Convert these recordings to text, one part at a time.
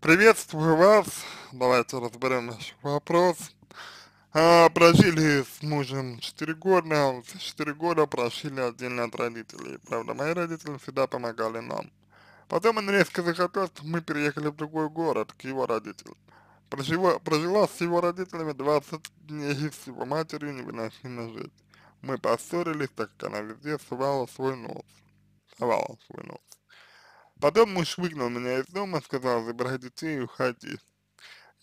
Приветствую вас. Давайте разберем наш вопрос. А, прожили с мужем 4 года, все 4 года прожили отдельно от родителей. Правда, мои родители всегда помогали нам. Потом он резко захотел, чтобы мы переехали в другой город, к его родителям. Прожила, прожила с его родителями 20 дней, с его матерью невыносимо жить. Мы поссорились, так как она везде сувала свой нос. Совала свой нос. Потом муж выгнал меня из дома, сказал, забирай детей и уходи.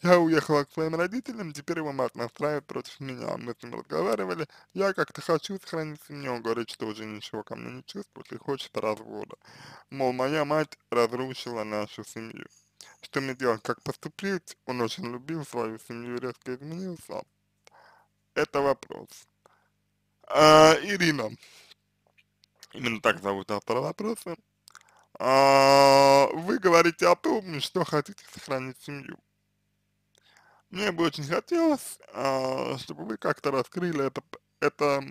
Я уехала к своим родителям, теперь его мать настраивает против меня. Мы с ним разговаривали. Я как-то хочу сохранить семью. Он говорит, что уже ничего ко мне не чувствует и хочет развода. Мол, моя мать разрушила нашу семью. Что мне делать, как поступить? Он очень любил свою семью резко изменился. Это вопрос. А, Ирина. Именно так зовут автора вопроса. А, вы говорите о том, что хотите сохранить семью. Мне бы очень хотелось, а, чтобы вы как-то раскрыли это, это,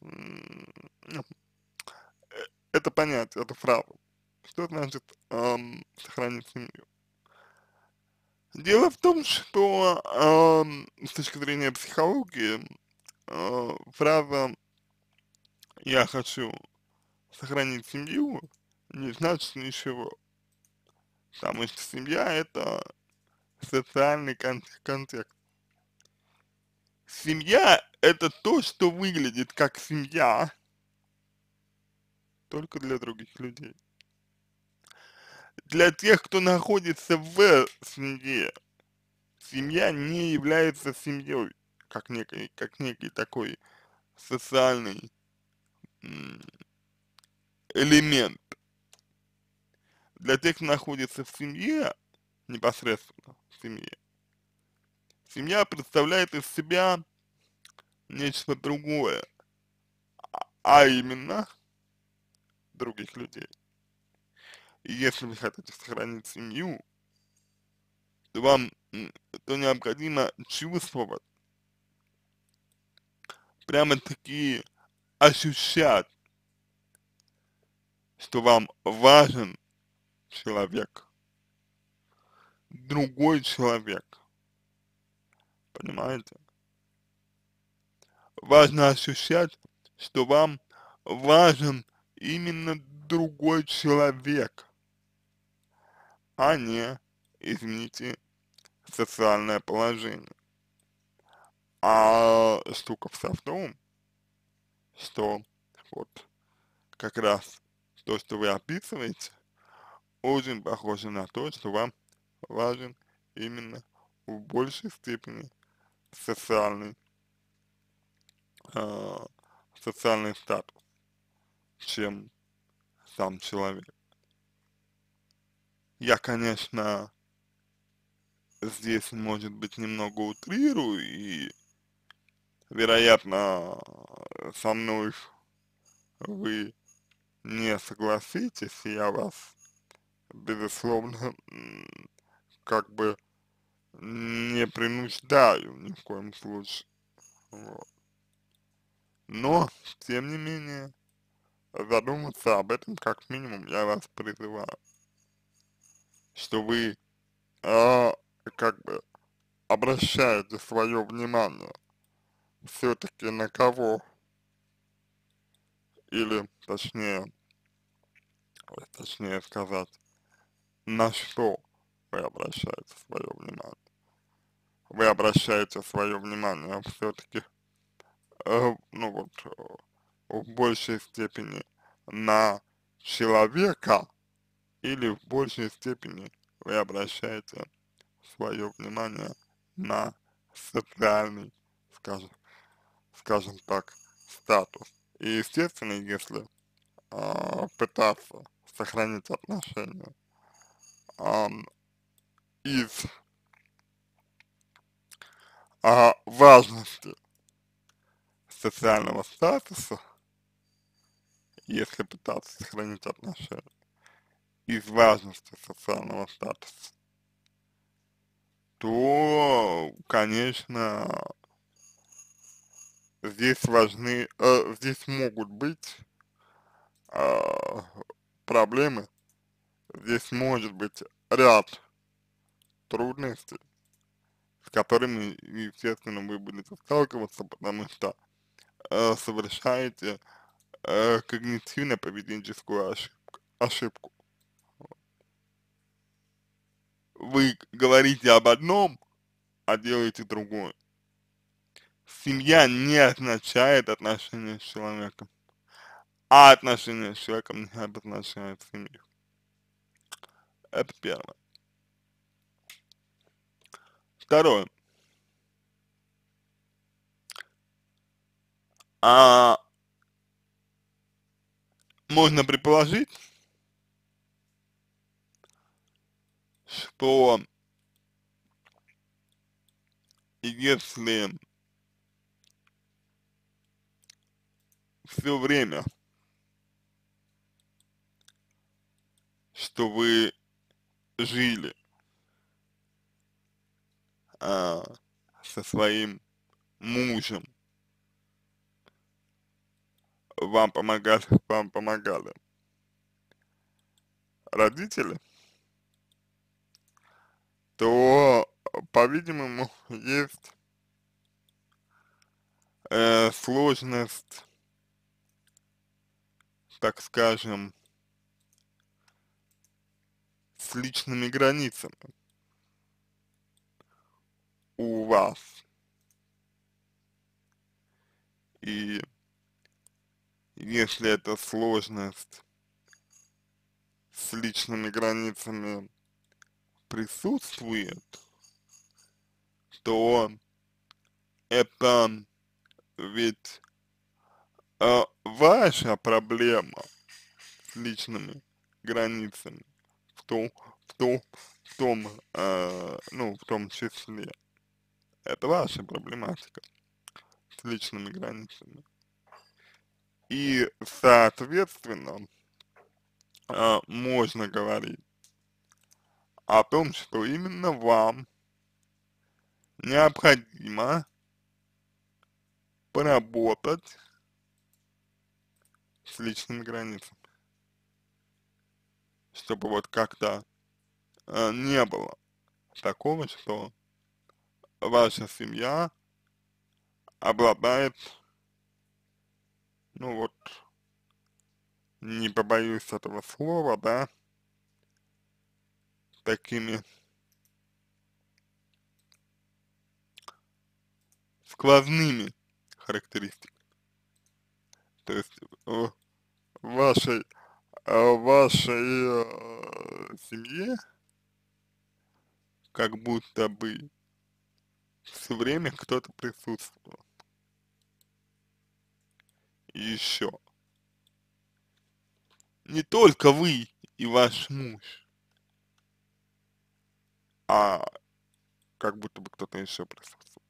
э, это понятие, эту фразу. Что значит эм, сохранить семью? Дело в том, что э, с точки зрения психологии э, фраза «я хочу сохранить семью» не значит ничего. Потому что семья это социальный кон контекст. Семья это то, что выглядит как семья, только для других людей. Для тех, кто находится в семье, семья не является семьей, как некий, как некий такой социальный элемент для тех, кто находится в семье, непосредственно в семье, семья представляет из себя нечто другое, а именно других людей. И если вы хотите сохранить семью, то вам то необходимо чувствовать, прямо-таки ощущать, что вам важен человек. Другой человек. Понимаете? Важно ощущать, что вам важен именно другой человек, а не, извините, социальное положение. А штука вся в том, что вот как раз то, что вы описываете, очень похоже на то, что вам важен именно в большей степени социальный, э, социальный статус, чем сам человек. Я, конечно, здесь, может быть, немного утрирую и, вероятно, со мной вы не согласитесь, я вас безусловно, как бы не принуждаю ни в коем случае. Вот. Но, тем не менее, задуматься об этом как минимум я вас призываю. Что вы э, как бы обращаете свое внимание все-таки на кого? Или, точнее, точнее сказать, на что вы обращаете свое внимание. Вы обращаете свое внимание все-таки, э, ну вот, э, в большей степени на человека или в большей степени вы обращаете свое внимание на социальный, скажем, скажем так, статус. И естественно, если э, пытаться сохранить отношения um, из а, важности социального статуса, если пытаться сохранить отношения, из важности социального статуса, то, конечно, здесь важны, э, здесь могут быть э, проблемы здесь может быть ряд трудностей, с которыми, естественно, вы будете сталкиваться, потому что э, совершаете э, когнитивно-поведенческую ошибку. ошибку. Вы говорите об одном, а делаете другое. Семья не означает отношения с человеком, а отношения с человеком не обозначают семью. Это первое. Второе. А можно предположить, что если все время, что вы жили а, со своим мужем, вам помогали, вам помогали родители, то, по-видимому, есть э, сложность, так скажем, с личными границами у вас. И если эта сложность с личными границами присутствует, то это ведь э, ваша проблема с личными границами в том, в том, в том, э, ну, в том числе. Это ваша проблематика с личными границами. И, соответственно, э, можно говорить о том, что именно вам необходимо поработать с личными границами чтобы вот как-то э, не было такого, что ваша семья обладает, ну вот, не побоюсь этого слова, да, такими сквозными характеристиками. То есть э, в вашей а, вашей э, семье как будто бы все время кто-то присутствовал. еще. Не только вы и ваш муж, а как будто бы кто-то еще присутствовал.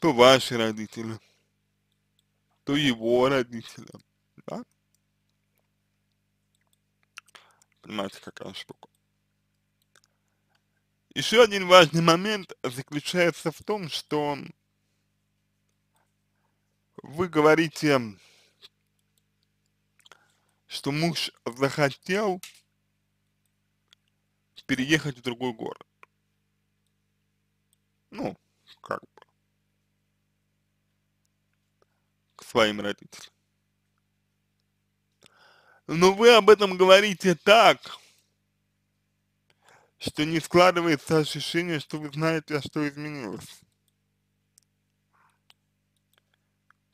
То ваши родители, то его родители, да? Понимаете, какая штука. Еще один важный момент заключается в том, что вы говорите, что муж захотел переехать в другой город. Ну, как бы. К своим родителям. Но вы об этом говорите так, что не складывается ощущение, что вы знаете, а что изменилось.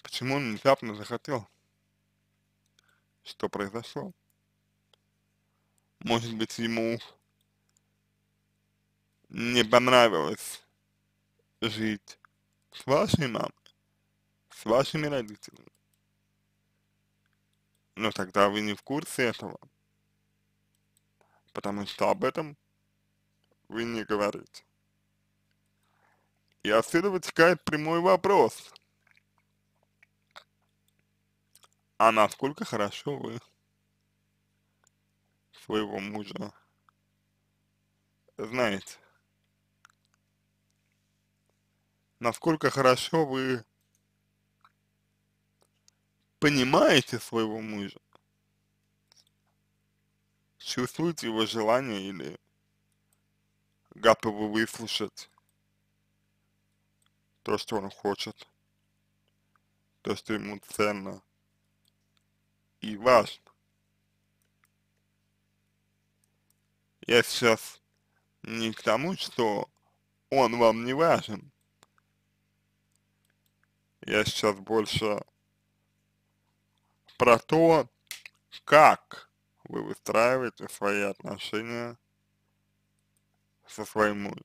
Почему он внезапно захотел? Что произошло? Может быть, ему не понравилось жить с вашей мамой, с вашими родителями но ну, тогда вы не в курсе этого, потому что об этом вы не говорите. И отсюда вытекает прямой вопрос. А насколько хорошо вы своего мужа знаете? Насколько хорошо вы понимаете своего мужа? Чувствуете его желание или готовы выслушать то, что он хочет, то, что ему ценно и важно? Я сейчас не к тому, что он вам не важен. Я сейчас больше про то, как вы выстраиваете свои отношения со своим мужем.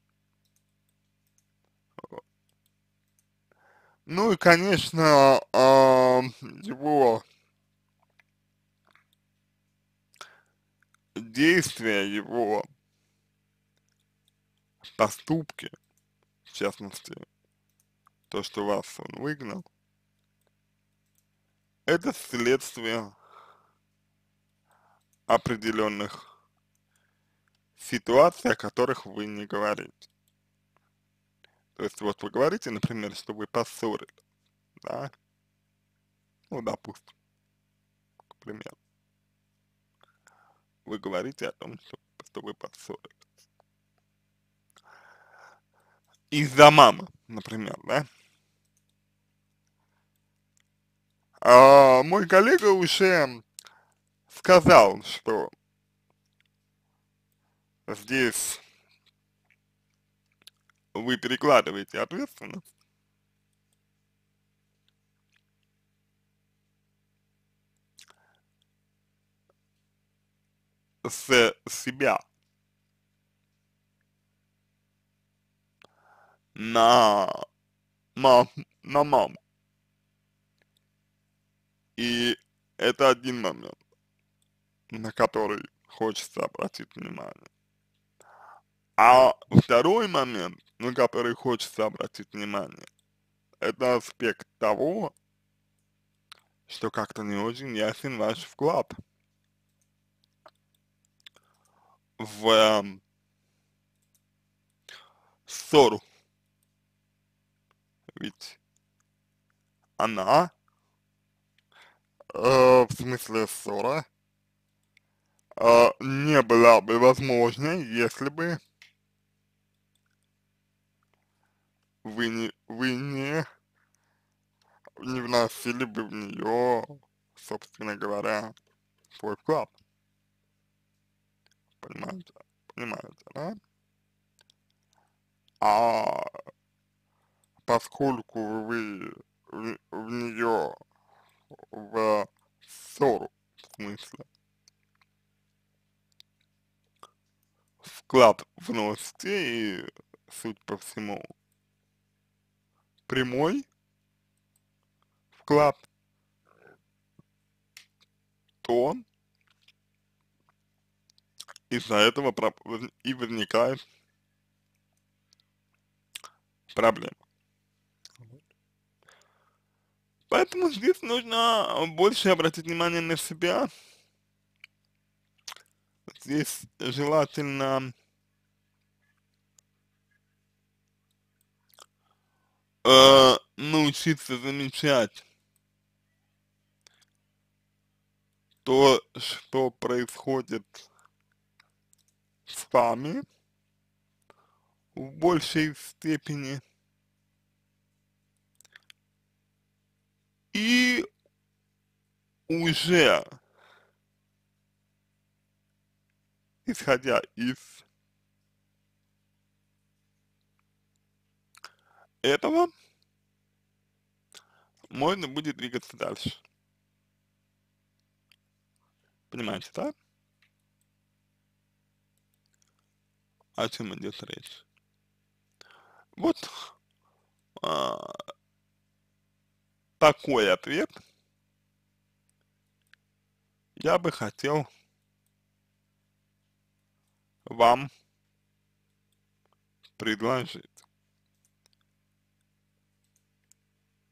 Ну и, конечно, его действия, его поступки, в частности, то, что вас он выгнал, это следствие определенных ситуаций, о которых вы не говорите. То есть вот вы говорите, например, что вы поссорили, да, ну, допустим, к примеру, вы говорите о том, что, что вы поссорили. Из-за мамы, например, да, э, мой коллега уже сказал, что здесь вы перекладываете ответственность с себя на мам, на маму. И это один момент, на который хочется обратить внимание. А второй момент, на который хочется обратить внимание, это аспект того, что как-то не очень ясен ваш вклад в э, ссору. Ведь она э, в смысле ссора, э, не была бы возможной, если бы вы не, вы не, не вносили бы в нее, собственно говоря, свой вклад. Понимаете? Понимаете, да? А поскольку вы в, в нее в ссору, в смысле. Вклад в новости и суть по всему. Прямой вклад. То из-за этого и возникает проблем. Поэтому здесь нужно больше обратить внимание на себя. Здесь желательно э, научиться замечать то, что происходит с вами в большей степени и уже исходя из этого можно будет двигаться дальше. Понимаете, да? О чем идет речь? Вот а, такой ответ я бы хотел вам предложить.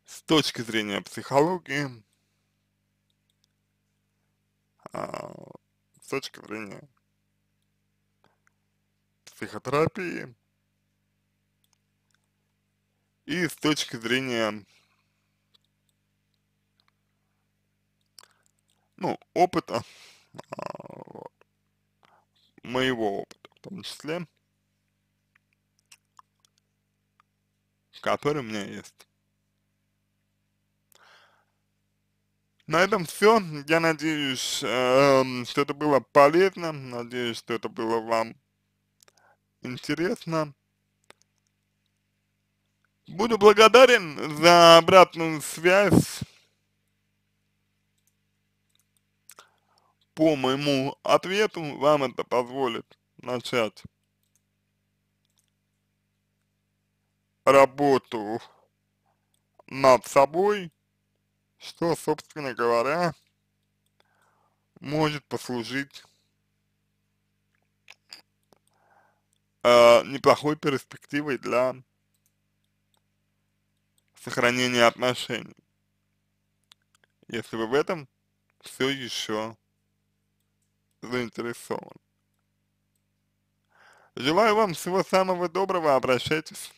С точки зрения психологии, а, с точки зрения психотерапии и с точки зрения ну, опыта, а, моего опыта в том числе, который у меня есть. На этом все. Я надеюсь, э, что это было полезно. Надеюсь, что это было вам интересно. Буду благодарен за обратную связь. по моему ответу вам это позволит начать работу над собой, что, собственно говоря, может послужить э, неплохой перспективой для сохранения отношений, если вы в этом все еще заинтересован. Желаю вам всего самого доброго, обращайтесь.